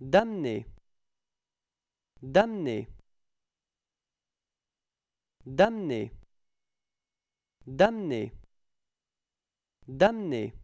Damné, damné, damné, d'amné, damné.